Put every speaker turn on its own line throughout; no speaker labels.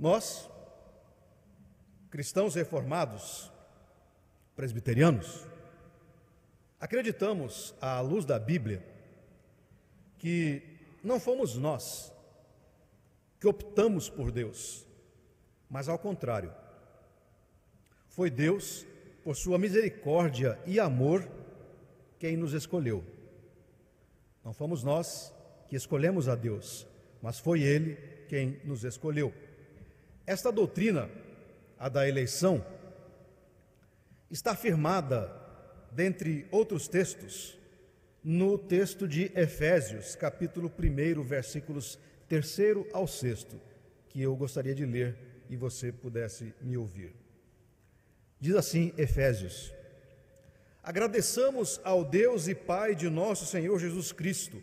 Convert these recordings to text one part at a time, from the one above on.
Nós, cristãos reformados, presbiterianos, acreditamos, à luz da Bíblia, que não fomos nós que optamos por Deus, mas ao contrário. Foi Deus, por sua misericórdia e amor, quem nos escolheu. Não fomos nós que escolhemos a Deus, mas foi Ele quem nos escolheu. Esta doutrina, a da eleição, está firmada, dentre outros textos, no texto de Efésios, capítulo 1, versículos 3 ao 6, que eu gostaria de ler e você pudesse me ouvir. Diz assim Efésios: Agradeçamos ao Deus e Pai de nosso Senhor Jesus Cristo,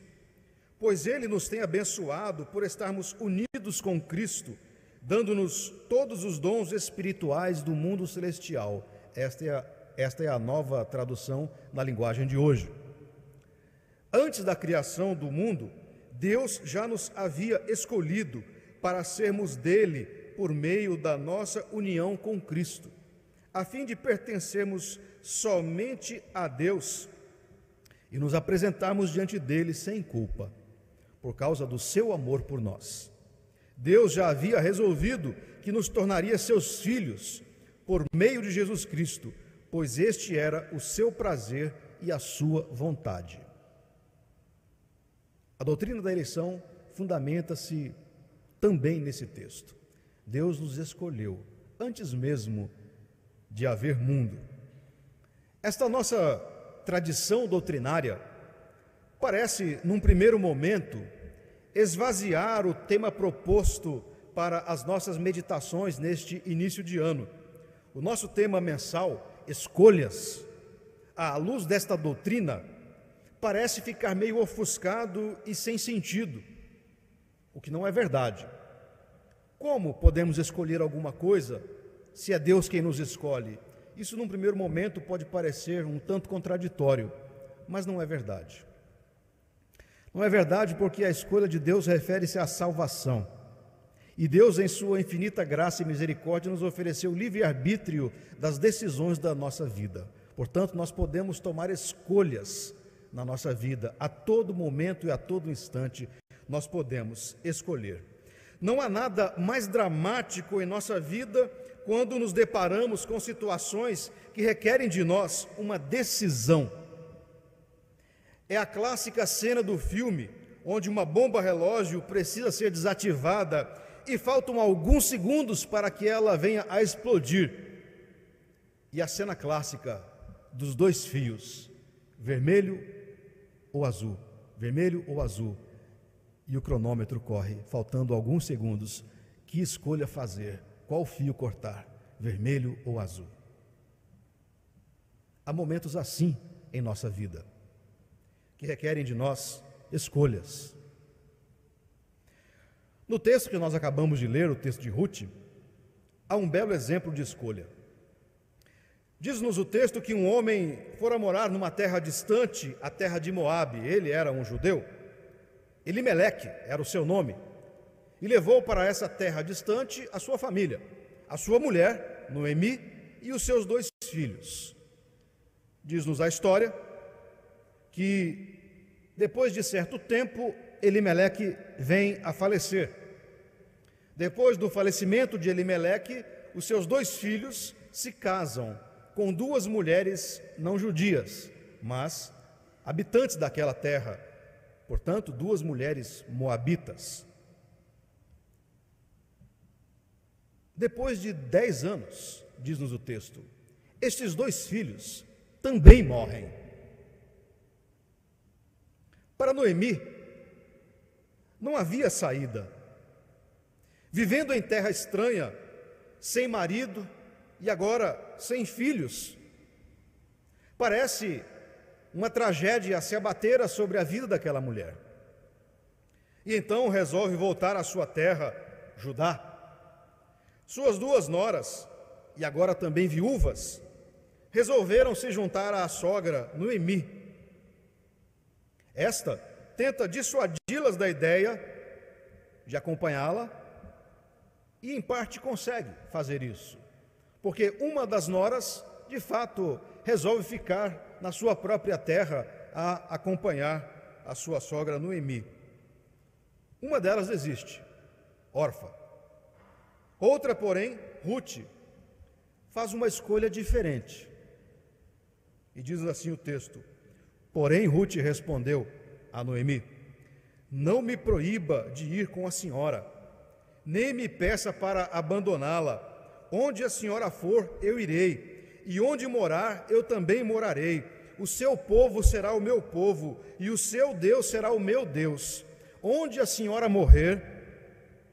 pois Ele nos tem abençoado por estarmos unidos com Cristo dando-nos todos os dons espirituais do mundo celestial. Esta é, a, esta é a nova tradução na linguagem de hoje. Antes da criação do mundo, Deus já nos havia escolhido para sermos dele por meio da nossa união com Cristo, a fim de pertencermos somente a Deus e nos apresentarmos diante dele sem culpa, por causa do seu amor por nós. Deus já havia resolvido que nos tornaria seus filhos por meio de Jesus Cristo, pois este era o seu prazer e a sua vontade. A doutrina da eleição fundamenta-se também nesse texto. Deus nos escolheu antes mesmo de haver mundo. Esta nossa tradição doutrinária parece, num primeiro momento, esvaziar o tema proposto para as nossas meditações neste início de ano. O nosso tema mensal, escolhas, à luz desta doutrina, parece ficar meio ofuscado e sem sentido, o que não é verdade. Como podemos escolher alguma coisa se é Deus quem nos escolhe? Isso, num primeiro momento, pode parecer um tanto contraditório, mas não é verdade. Não é verdade, porque a escolha de Deus refere-se à salvação. E Deus, em sua infinita graça e misericórdia, nos ofereceu livre-arbítrio das decisões da nossa vida. Portanto, nós podemos tomar escolhas na nossa vida, a todo momento e a todo instante, nós podemos escolher. Não há nada mais dramático em nossa vida quando nos deparamos com situações que requerem de nós uma decisão é a clássica cena do filme onde uma bomba relógio precisa ser desativada e faltam alguns segundos para que ela venha a explodir. E a cena clássica dos dois fios, vermelho ou azul, vermelho ou azul, e o cronômetro corre, faltando alguns segundos. Que escolha fazer? Qual fio cortar? Vermelho ou azul? Há momentos assim em nossa vida que requerem de nós escolhas. No texto que nós acabamos de ler, o texto de Ruth, há um belo exemplo de escolha. Diz-nos o texto que um homem fora morar numa terra distante, a terra de Moabe. Ele era um judeu. Elimeleque era o seu nome. E levou para essa terra distante a sua família, a sua mulher, Noemi, e os seus dois filhos. Diz-nos a história que depois de certo tempo Elimeleque vem a falecer. Depois do falecimento de Elimeleque, os seus dois filhos se casam com duas mulheres não judias, mas habitantes daquela terra. Portanto, duas mulheres moabitas. Depois de dez anos, diz-nos o texto, estes dois filhos também morrem. Para Noemi, não havia saída. Vivendo em terra estranha, sem marido e agora sem filhos, parece uma tragédia a se abater sobre a vida daquela mulher. E então resolve voltar à sua terra, Judá. Suas duas noras, e agora também viúvas, resolveram se juntar à sogra Noemi esta tenta dissuadi-las da ideia de acompanhá-la e, em parte, consegue fazer isso, porque uma das noras, de fato, resolve ficar na sua própria terra a acompanhar a sua sogra Noemi. Uma delas desiste, órfã. Outra, porém, Ruth, faz uma escolha diferente. E diz assim o texto: Porém, Ruth respondeu a Noemi: Não me proíba de ir com a senhora, nem me peça para abandoná-la. Onde a senhora for, eu irei, e onde morar, eu também morarei. O seu povo será o meu povo, e o seu Deus será o meu Deus. Onde a senhora morrer,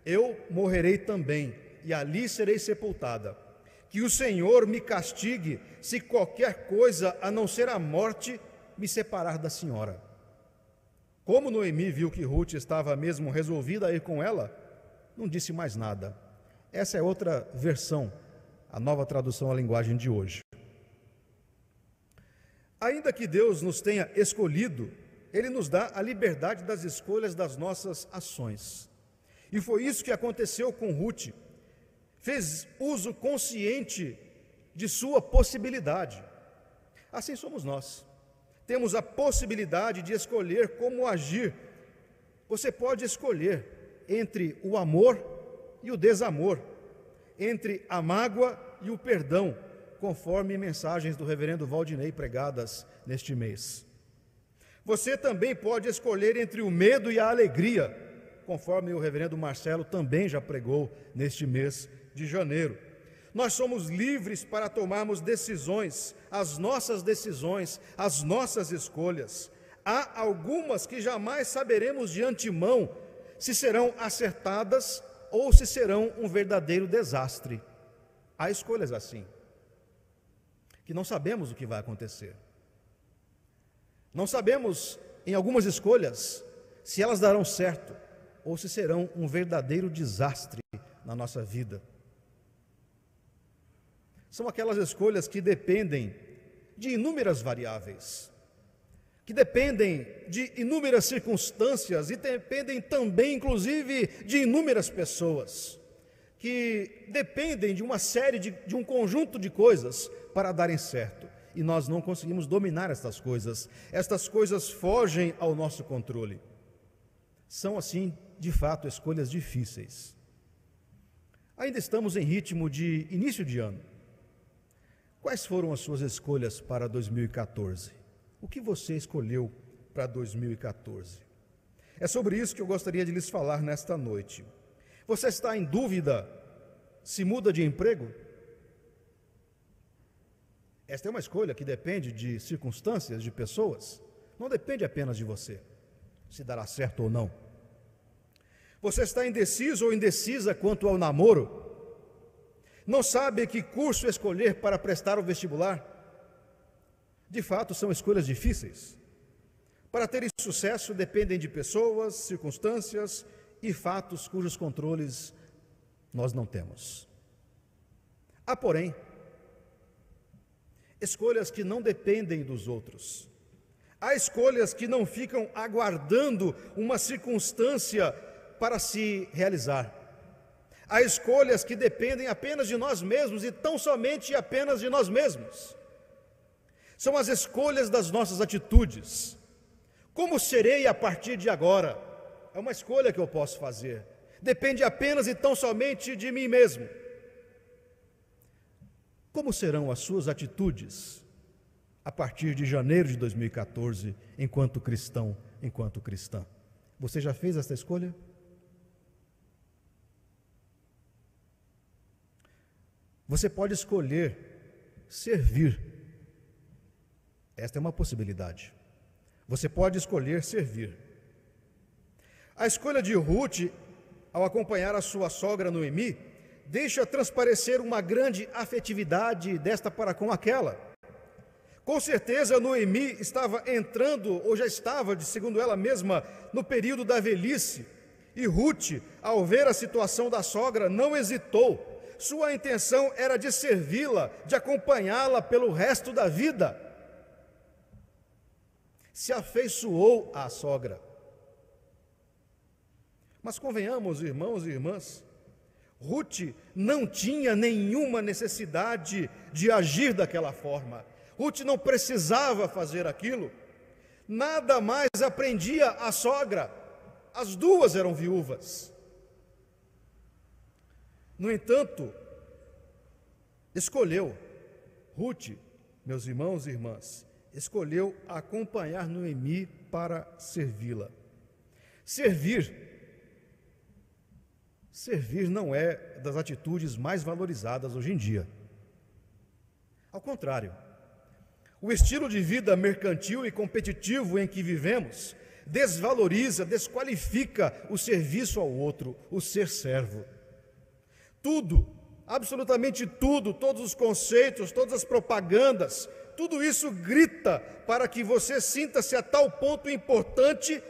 eu morrerei também, e ali serei sepultada. Que o Senhor me castigue, se qualquer coisa a não ser a morte me separar da senhora. Como Noemi viu que Ruth estava mesmo resolvida a ir com ela, não disse mais nada. Essa é outra versão, a nova tradução à linguagem de hoje. Ainda que Deus nos tenha escolhido, Ele nos dá a liberdade das escolhas das nossas ações. E foi isso que aconteceu com Ruth. Fez uso consciente de sua possibilidade. Assim somos nós. Temos a possibilidade de escolher como agir. Você pode escolher entre o amor e o desamor, entre a mágoa e o perdão, conforme mensagens do reverendo Valdinei pregadas neste mês. Você também pode escolher entre o medo e a alegria, conforme o reverendo Marcelo também já pregou neste mês de janeiro. Nós somos livres para tomarmos decisões, as nossas decisões, as nossas escolhas. Há algumas que jamais saberemos de antemão se serão acertadas ou se serão um verdadeiro desastre. Há escolhas assim, que não sabemos o que vai acontecer. Não sabemos, em algumas escolhas, se elas darão certo ou se serão um verdadeiro desastre na nossa vida são aquelas escolhas que dependem de inúmeras variáveis, que dependem de inúmeras circunstâncias e dependem também, inclusive, de inúmeras pessoas, que dependem de uma série, de, de um conjunto de coisas para darem certo. E nós não conseguimos dominar estas coisas. Estas coisas fogem ao nosso controle. São, assim, de fato, escolhas difíceis. Ainda estamos em ritmo de início de ano Quais foram as suas escolhas para 2014? O que você escolheu para 2014? É sobre isso que eu gostaria de lhes falar nesta noite. Você está em dúvida se muda de emprego? Esta é uma escolha que depende de circunstâncias, de pessoas. Não depende apenas de você, se dará certo ou não. Você está indeciso ou indecisa quanto ao namoro? Não sabe que curso escolher para prestar o vestibular? De fato, são escolhas difíceis. Para terem sucesso, dependem de pessoas, circunstâncias e fatos cujos controles nós não temos. Há, porém, escolhas que não dependem dos outros. Há escolhas que não ficam aguardando uma circunstância para se realizar. Há escolhas que dependem apenas de nós mesmos e tão somente apenas de nós mesmos. São as escolhas das nossas atitudes. Como serei a partir de agora? É uma escolha que eu posso fazer. Depende apenas e tão somente de mim mesmo. Como serão as suas atitudes a partir de janeiro de 2014, enquanto cristão, enquanto cristã? Você já fez essa escolha? Você pode escolher servir. Esta é uma possibilidade. Você pode escolher servir. A escolha de Ruth, ao acompanhar a sua sogra Noemi, deixa transparecer uma grande afetividade desta para com aquela. Com certeza, Noemi estava entrando, ou já estava, segundo ela mesma, no período da velhice, e Ruth, ao ver a situação da sogra, não hesitou sua intenção era de servi-la, de acompanhá-la pelo resto da vida. Se afeiçoou à sogra. Mas convenhamos, irmãos e irmãs, Ruth não tinha nenhuma necessidade de agir daquela forma. Ruth não precisava fazer aquilo. Nada mais aprendia a sogra. As duas eram viúvas. No entanto, escolheu Ruth, meus irmãos e irmãs, escolheu acompanhar Noemi para servi-la. Servir Servir não é das atitudes mais valorizadas hoje em dia. Ao contrário, o estilo de vida mercantil e competitivo em que vivemos desvaloriza, desqualifica o serviço ao outro, o ser servo tudo, absolutamente tudo, todos os conceitos, todas as propagandas, tudo isso grita para que você sinta-se a tal ponto importante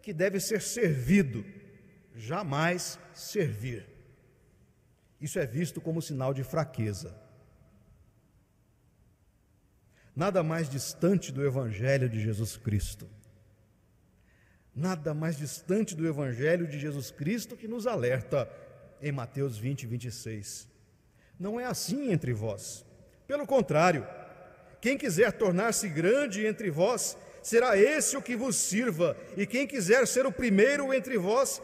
que deve ser servido, jamais servir. Isso é visto como sinal de fraqueza. Nada mais distante do Evangelho de Jesus Cristo. Nada mais distante do Evangelho de Jesus Cristo que nos alerta em Mateus 20, 26. Não é assim entre vós. Pelo contrário, quem quiser tornar-se grande entre vós, será esse o que vos sirva, e quem quiser ser o primeiro entre vós,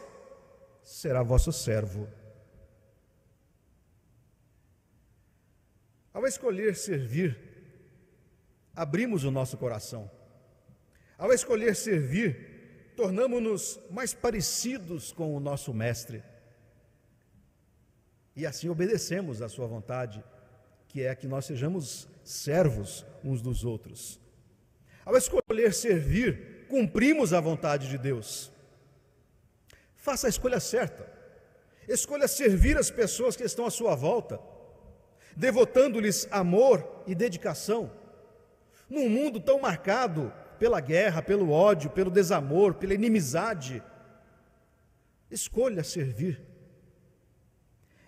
será vosso servo. Ao escolher servir, abrimos o nosso coração. Ao escolher servir, tornamos-nos mais parecidos com o nosso Mestre. E assim obedecemos à Sua vontade, que é que nós sejamos servos uns dos outros. Ao escolher servir, cumprimos a vontade de Deus. Faça a escolha certa. Escolha servir as pessoas que estão à sua volta, devotando-lhes amor e dedicação. Num mundo tão marcado pela guerra, pelo ódio, pelo desamor, pela inimizade, escolha servir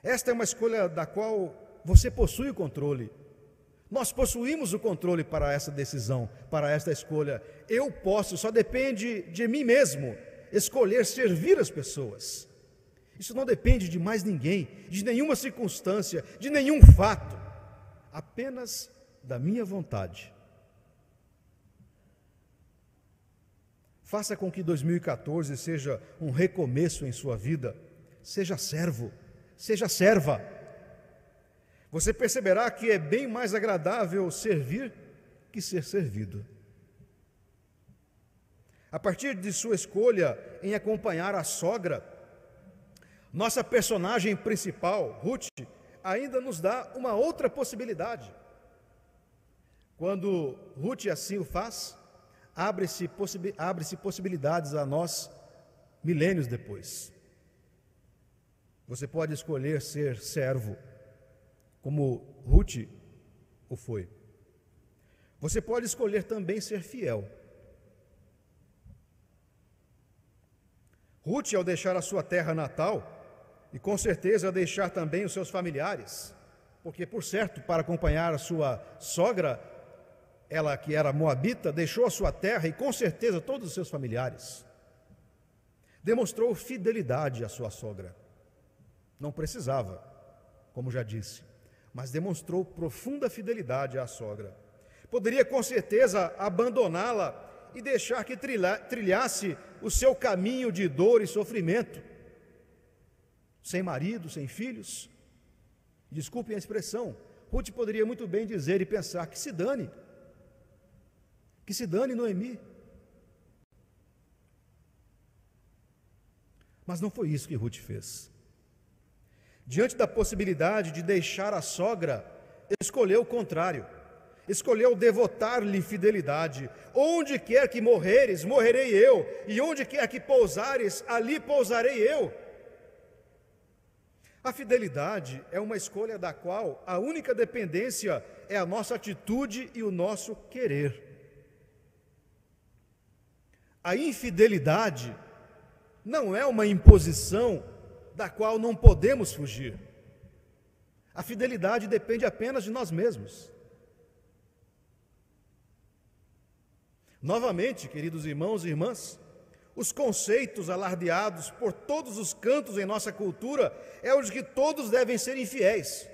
esta é uma escolha da qual você possui o controle. Nós possuímos o controle para essa decisão, para esta escolha. Eu posso, só depende de mim mesmo escolher servir as pessoas. Isso não depende de mais ninguém, de nenhuma circunstância, de nenhum fato, apenas da minha vontade. Faça com que 2014 seja um recomeço em sua vida. Seja servo seja serva. Você perceberá que é bem mais agradável servir que ser servido. A partir de sua escolha em acompanhar a sogra, nossa personagem principal, Ruth, ainda nos dá uma outra possibilidade. Quando Ruth assim o faz, abre-se possibi abre possibilidades a nós milênios depois. Você pode escolher ser servo, como Ruth o foi. Você pode escolher também ser fiel. Ruth, ao deixar a sua terra natal, e com certeza deixar também os seus familiares, porque, por certo, para acompanhar a sua sogra, ela que era moabita, deixou a sua terra e, com certeza, todos os seus familiares. Demonstrou fidelidade à sua sogra. Não precisava, como já disse, mas demonstrou profunda fidelidade à sogra. Poderia com certeza abandoná-la e deixar que trilhasse o seu caminho de dor e sofrimento, sem marido, sem filhos. Desculpem a expressão, Ruth poderia muito bem dizer e pensar que se dane, que se dane Noemi. Mas não foi isso que Ruth fez. Diante da possibilidade de deixar a sogra, escolheu o contrário. Escolheu devotar-lhe fidelidade. Onde quer que morreres, morrerei eu, e onde quer que pousares, ali pousarei eu. A fidelidade é uma escolha da qual a única dependência é a nossa atitude e o nosso querer. A infidelidade não é uma imposição da qual não podemos fugir. A fidelidade depende apenas de nós mesmos. Novamente, queridos irmãos e irmãs, os conceitos alardeados por todos os cantos em nossa cultura é os que todos devem ser infiéis.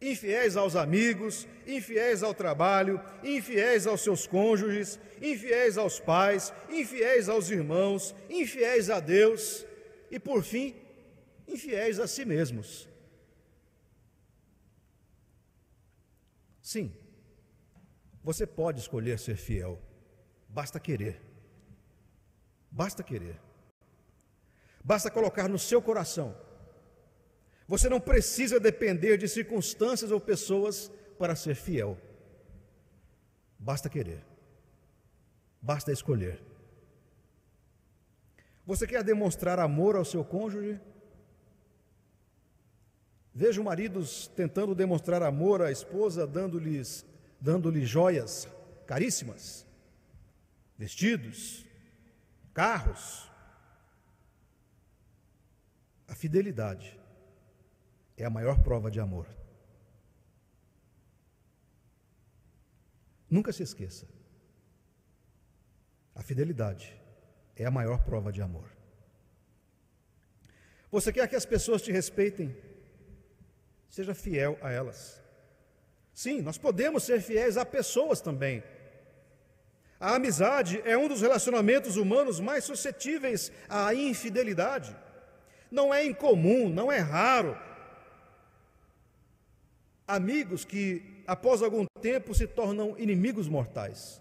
Infiéis aos amigos, infiéis ao trabalho, infiéis aos seus cônjuges, infiéis aos pais, infiéis aos irmãos, infiéis a Deus e, por fim, infiéis a si mesmos. Sim, você pode escolher ser fiel, basta querer. Basta querer. Basta colocar no seu coração. Você não precisa depender de circunstâncias ou pessoas para ser fiel. Basta querer. Basta escolher. Você quer demonstrar amor ao seu cônjuge? Vejo maridos tentando demonstrar amor à esposa, dando-lhes dando-lhe joias caríssimas, vestidos, carros. A fidelidade é a maior prova de amor. Nunca se esqueça. A fidelidade é a maior prova de amor. Você quer que as pessoas te respeitem? Seja fiel a elas. Sim, nós podemos ser fiéis a pessoas também. A amizade é um dos relacionamentos humanos mais suscetíveis à infidelidade. Não é incomum, não é raro. Amigos que, após algum tempo, se tornam inimigos mortais.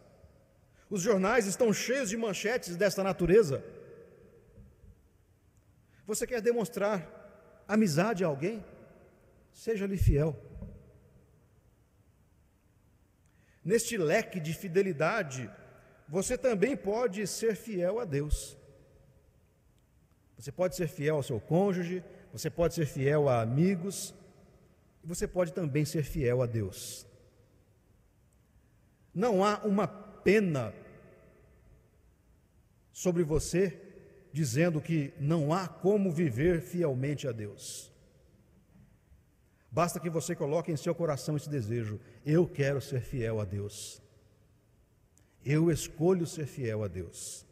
Os jornais estão cheios de manchetes desta natureza. Você quer demonstrar amizade a alguém? seja-lhe fiel. Neste leque de fidelidade, você também pode ser fiel a Deus. Você pode ser fiel ao seu cônjuge, você pode ser fiel a amigos, e você pode também ser fiel a Deus. Não há uma pena sobre você dizendo que não há como viver fielmente a Deus. Basta que você coloque em seu coração esse desejo: eu quero ser fiel a Deus. Eu escolho ser fiel a Deus.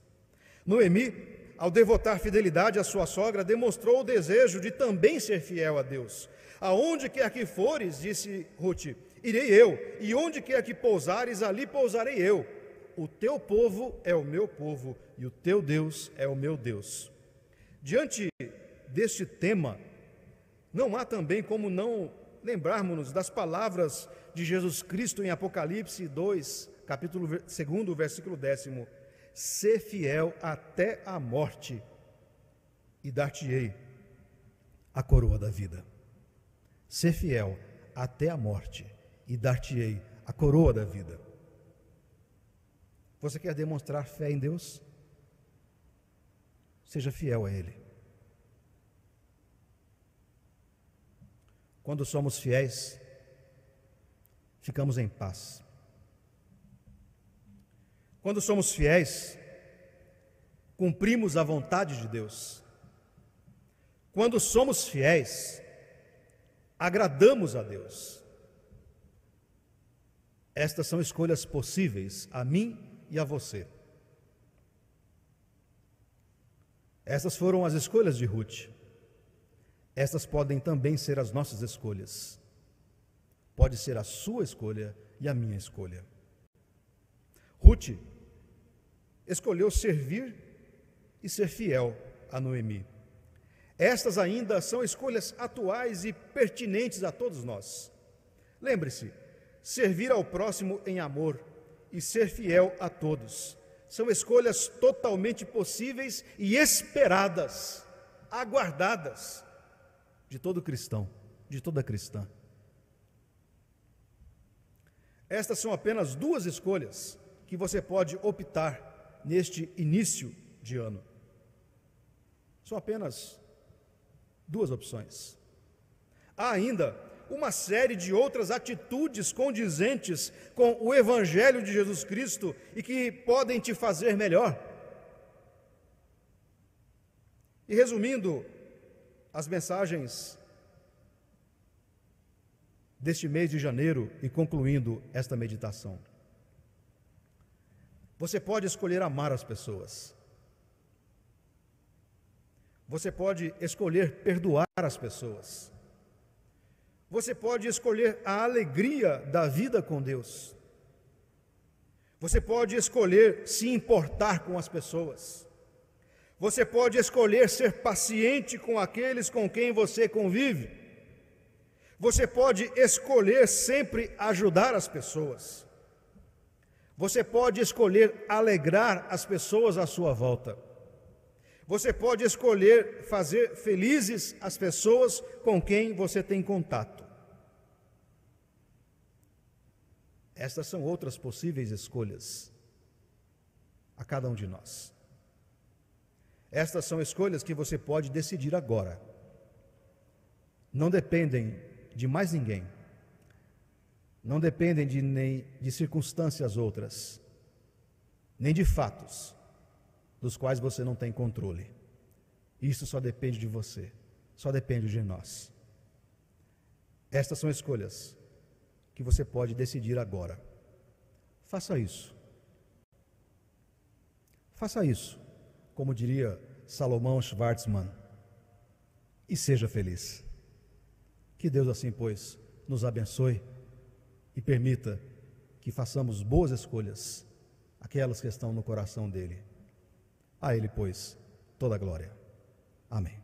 Noemi, ao devotar fidelidade à sua sogra, demonstrou o desejo de também ser fiel a Deus. Aonde quer que fores, disse Ruth, irei eu, e onde quer que pousares, ali pousarei eu. O teu povo é o meu povo, e o teu Deus é o meu Deus. Diante deste tema não há também como não lembrarmos-nos das palavras de Jesus Cristo em Apocalipse 2, capítulo 2, versículo 10. Ser fiel até a morte, e dar-te-ei a coroa da vida. Ser fiel até a morte, e dar-te-ei a coroa da vida. Você quer demonstrar fé em Deus? Seja fiel a Ele. Quando somos fiéis, ficamos em paz. Quando somos fiéis, cumprimos a vontade de Deus. Quando somos fiéis, agradamos a Deus. Estas são escolhas possíveis a mim e a você. Essas foram as escolhas de Ruth. Essas podem também ser as nossas escolhas. Pode ser a sua escolha e a minha escolha. Ruth escolheu servir e ser fiel a Noemi. Estas ainda são escolhas atuais e pertinentes a todos nós. Lembre-se, servir ao próximo em amor e ser fiel a todos são escolhas totalmente possíveis e esperadas, aguardadas de todo cristão, de toda cristã. Estas são apenas duas escolhas que você pode optar neste início de ano. São apenas duas opções. Há ainda uma série de outras atitudes condizentes com o Evangelho de Jesus Cristo e que podem te fazer melhor. E resumindo as mensagens deste mês de janeiro e concluindo esta meditação. Você pode escolher amar as pessoas. Você pode escolher perdoar as pessoas. Você pode escolher a alegria da vida com Deus. Você pode escolher se importar com as pessoas. Você pode escolher ser paciente com aqueles com quem você convive. Você pode escolher sempre ajudar as pessoas. Você pode escolher alegrar as pessoas à sua volta. Você pode escolher fazer felizes as pessoas com quem você tem contato. Estas são outras possíveis escolhas a cada um de nós. Estas são escolhas que você pode decidir agora. Não dependem de mais ninguém. Não dependem de, nem, de circunstâncias outras, nem de fatos dos quais você não tem controle. Isso só depende de você, só depende de nós. Estas são escolhas que você pode decidir agora. Faça isso. Faça isso como diria Salomão Schwartzman, e seja feliz. Que Deus, assim, pois, nos abençoe e permita que façamos boas escolhas, aquelas que estão no coração dele. A Ele, pois, toda a glória. Amém.